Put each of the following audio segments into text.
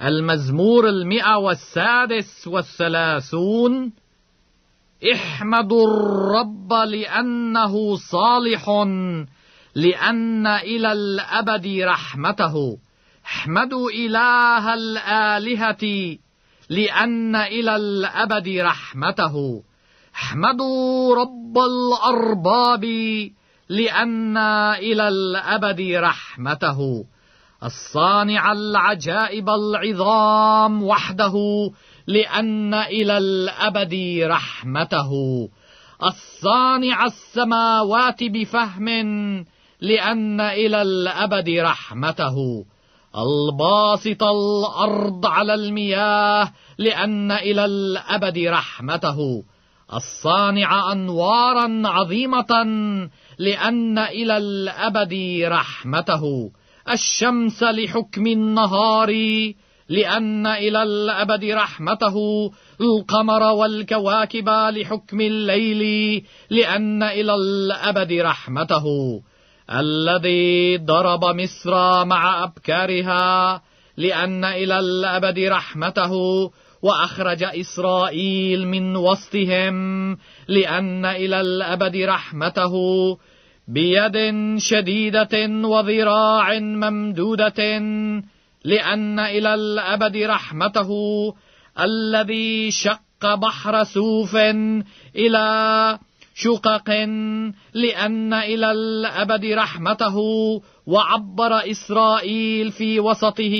المزمور المئة والسادس والثلاثون احمدوا الرب لأنه صالح لأن إلى الأبد رحمته احمدوا إله الآلهة لأن إلى الأبد رحمته احمدوا رب الأرباب لأن إلى الأبد رحمته الصانع العجائب العظام وحده لأن إلى الأبد رحمته الصانع السماوات بفهم لأن إلى الأبد رحمته الباسط الأرض على المياه لأن إلى الأبد رحمته الصانع أنوارا عظيمة لأن إلى الأبد رحمته الشمس لحكم النهار لأن إلى الأبد رحمته القمر والكواكب لحكم الليل لأن إلى الأبد رحمته الذي ضرب مصر مع أبكارها لأن إلى الأبد رحمته وأخرج إسرائيل من وسطهم لأن إلى الأبد رحمته بيد شديدة وذراع ممدودة لأن إلى الأبد رحمته الذي شق بحر سوف إلى شقق لأن إلى الأبد رحمته وعبر إسرائيل في وسطه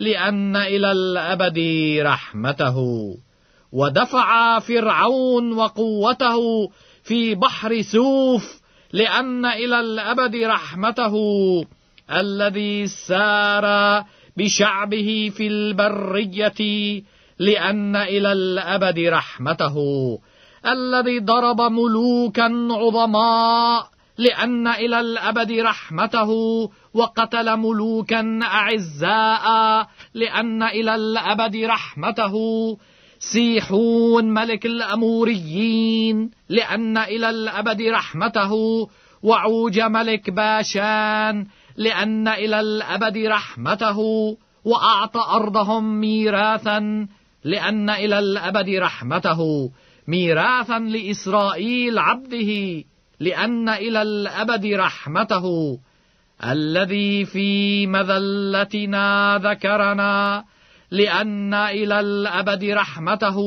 لأن إلى الأبد رحمته ودفع فرعون وقوته في بحر سوف لأن إلى الأبد رحمته الذي سار بشعبه في البرية لأن إلى الأبد رحمته الذي ضرب ملوكا عظماء لأن إلى الأبد رحمته وقتل ملوكا أعزاء لأن إلى الأبد رحمته سيحون ملك الأموريين لأن إلى الأبد رحمته وعوج ملك باشان لأن إلى الأبد رحمته وأعطى أرضهم ميراثا لأن إلى الأبد رحمته ميراثا لإسرائيل عبده لأن إلى الأبد رحمته الذي في مذلتنا ذكرنا لأن إلى الأبد رحمته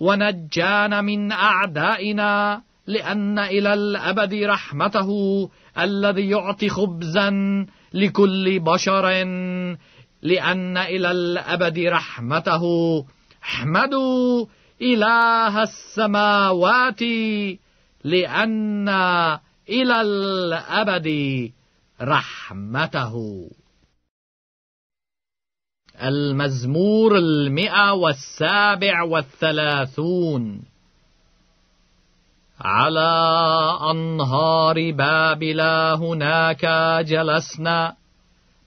ونجانا من أعدائنا لأن إلى الأبد رحمته الذي يعطي خبزا لكل بشر لأن إلى الأبد رحمته احمدوا إله السماوات لأن إلى الأبد رحمته المزمور المئة والسابع والثلاثون على أنهار بابلا هناك جلسنا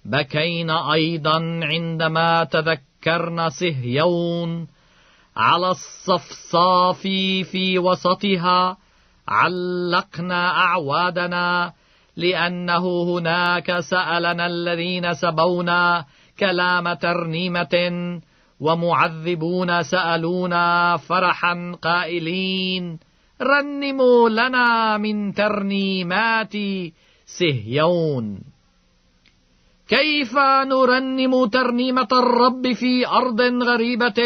بكينا أيضا عندما تذكرنا صهيون على الصفصاف في وسطها علقنا أعوادنا لأنه هناك سألنا الذين سبونا كلام ترنيمة ومعذبون سألونا فرحا قائلين رنموا لنا من ترنيمات سهيون كيف نرنم ترنيمة الرب في أرض غريبة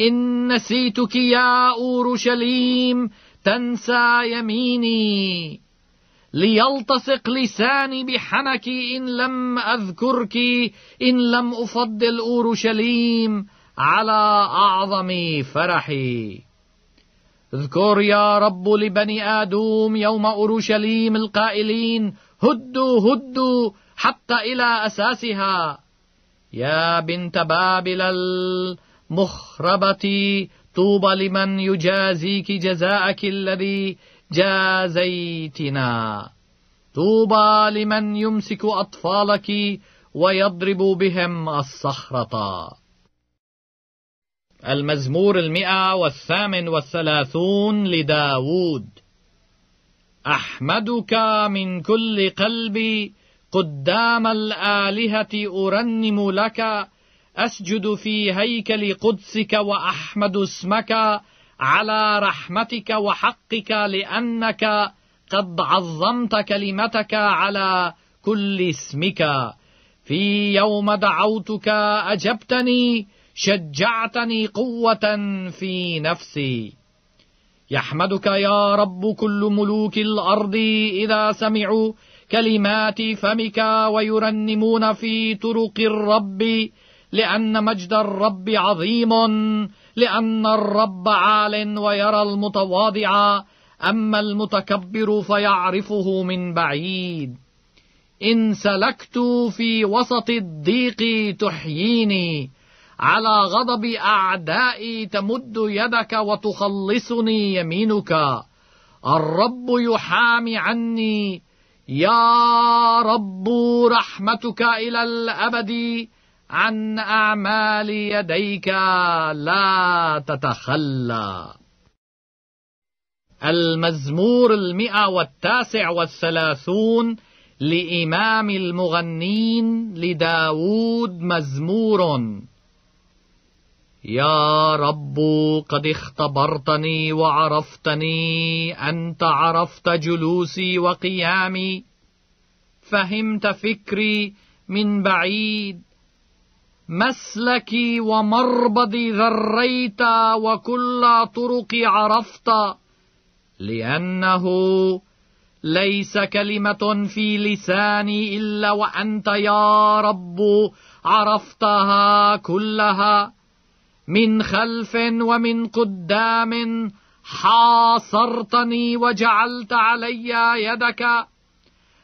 إن نسيتك يا أورشليم تنسى يميني ليلتصق لساني بحنك إن لم أذكرك إن لم أفضل أورشليم على أعظم فرحي اذكر يا رب لبني آدوم يوم أورشليم القائلين هدوا هدوا حتى إلى أساسها يا بنت بابل المخربة طوبى لمن يجازيك جزاءك الذي جازيتنا طوبى لمن يمسك أطفالك ويضرب بهم الصخرة المزمور المئة والثامن والثلاثون لداود أحمدك من كل قلبي قدام الآلهة أرنم لك أسجد في هيكل قدسك وأحمد اسمك على رحمتك وحقك لأنك قد عظمت كلمتك على كل اسمك في يوم دعوتك أجبتني شجعتني قوة في نفسي يحمدك يا رب كل ملوك الأرض إذا سمعوا كلمات فمك ويرنمون في طرق الرب لأن مجد الرب عظيم لأن الرب عال ويرى المتواضع أما المتكبر فيعرفه من بعيد إن سلكت في وسط الضيق تحييني على غضب أعدائي تمد يدك وتخلصني يمينك الرب يحامي عني يا رب رحمتك إلى الأبد عن أعمال يديك لا تتخلى المزمور المئة والتاسع والثلاثون لإمام المغنين لداود مزمور يا رب قد اختبرتني وعرفتني أنت عرفت جلوسي وقيامي فهمت فكري من بعيد مسلكي ومربضي ذريت وكل طرقي عرفت لأنه ليس كلمة في لساني إلا وأنت يا رب عرفتها كلها من خلف ومن قدام حاصرتني وجعلت علي يدك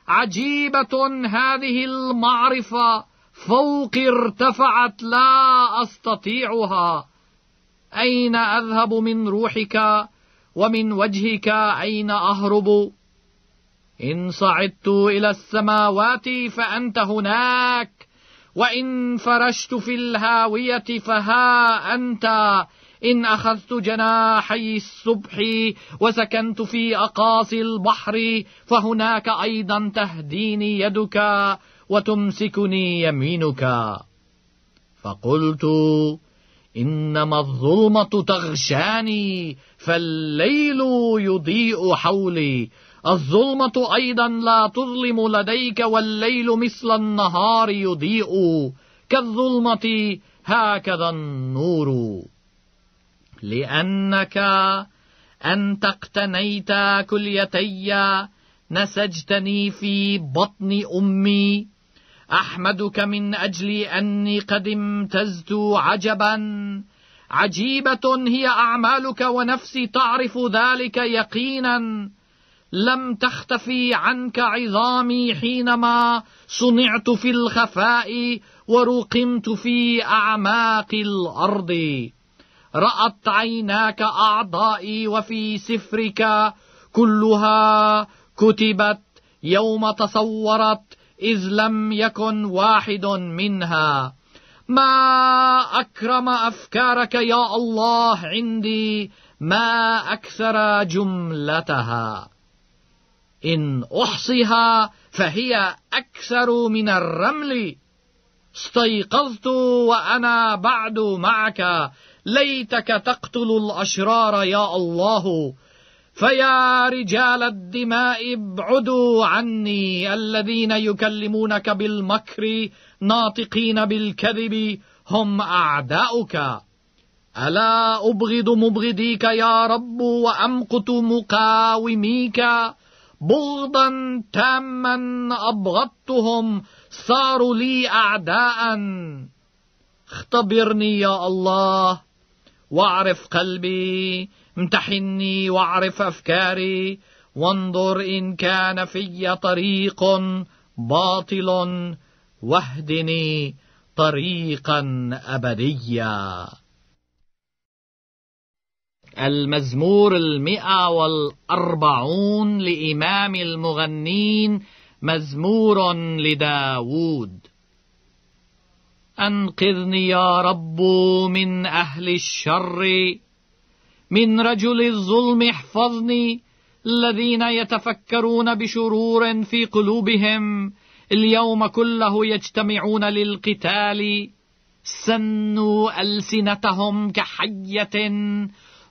عجيبة هذه المعرفة فوق ارتفعت لا أستطيعها أين أذهب من روحك ومن وجهك أين أهرب إن صعدت إلى السماوات فأنت هناك وإن فرشت في الهاوية فها أنت إن أخذت جناحي الصبح وسكنت في أقاصي البحر فهناك أيضا تهديني يدك وتمسكني يمينك فقلت انما الظلمه تغشاني فالليل يضيء حولي الظلمه ايضا لا تظلم لديك والليل مثل النهار يضيء كالظلمه هكذا النور لانك انت اقتنيت كليتي نسجتني في بطن امي أحمدك من أجل أني قد امتزت عجبا عجيبة هي أعمالك ونفسي تعرف ذلك يقينا لم تختفي عنك عظامي حينما صنعت في الخفاء ورقمت في أعماق الأرض رأت عيناك أعضائي وفي سفرك كلها كتبت يوم تصورت إذ لم يكن واحد منها ما أكرم أفكارك يا الله عندي ما أكثر جملتها إن أحصيها فهي أكثر من الرمل استيقظت وأنا بعد معك ليتك تقتل الأشرار يا الله فيا رجال الدماء ابعدوا عني الذين يكلمونك بالمكر ناطقين بالكذب هم أعداؤك ألا أبغض مبغضيك يا رب وأمقت مقاوميك بغضا تاما أبغضتهم صاروا لي أعداء اختبرني يا الله واعرف قلبي امتحني واعرف أفكاري وانظر إن كان في طريق باطل واهدني طريقا أبديا المزمور المئة والأربعون لإمام المغنين مزمور لداود أنقذني يا رب من أهل الشر من رجل الظلم احفظني الذين يتفكرون بشرور في قلوبهم اليوم كله يجتمعون للقتال سنوا ألسنتهم كحية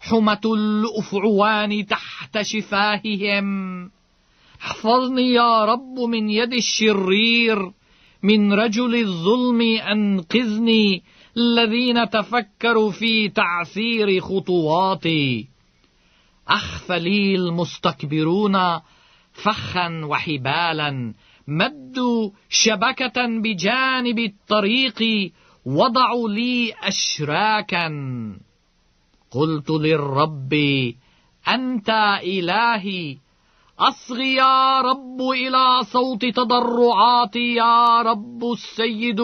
حمة الأفعوان تحت شفاههم احفظني يا رب من يد الشرير من رجل الظلم أنقذني الذين تفكروا في تعسير خطواتي أخفى لي المستكبرون فخا وحبالا مدوا شبكة بجانب الطريق وضعوا لي أشراكا قلت للرب أنت إلهي أصغ يا رب إلى صوت تضرعاتي يا رب السيد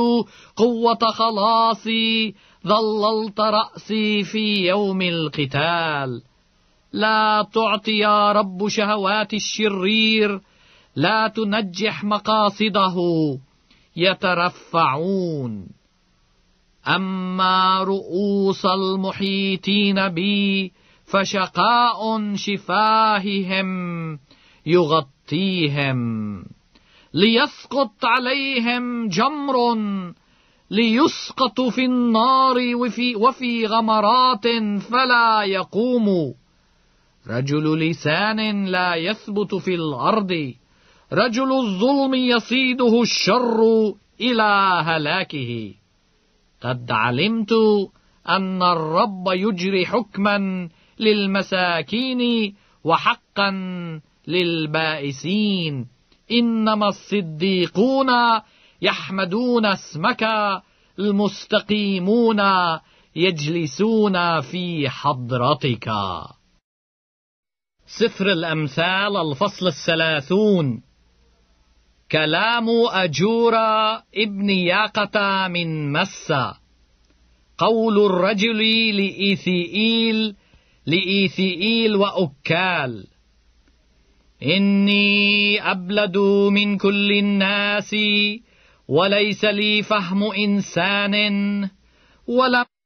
قوة خلاصي ظللت رأسي في يوم القتال لا تعطي يا رب شهوات الشرير لا تنجح مقاصده يترفعون أما رؤوس المحيطين بي فشقاء شفاههم يغطيهم ليسقط عليهم جمر ليسقط في النار وفي, وفي غمرات فلا يقوم رجل لسان لا يثبت في الأرض رجل الظلم يصيده الشر إلى هلاكه قد علمت أن الرب يجري حكما للمساكين وحقا للبائسين إنما الصديقون يحمدون اسمك المستقيمون يجلسون في حضرتك سفر الأمثال الفصل الثلاثون كلام أجور ابن ياقة من مسة قول الرجل لإيثيئيل لإيثيئيل وأكال إني أبلد من كل الناس وليس لي فهم إنسان ولم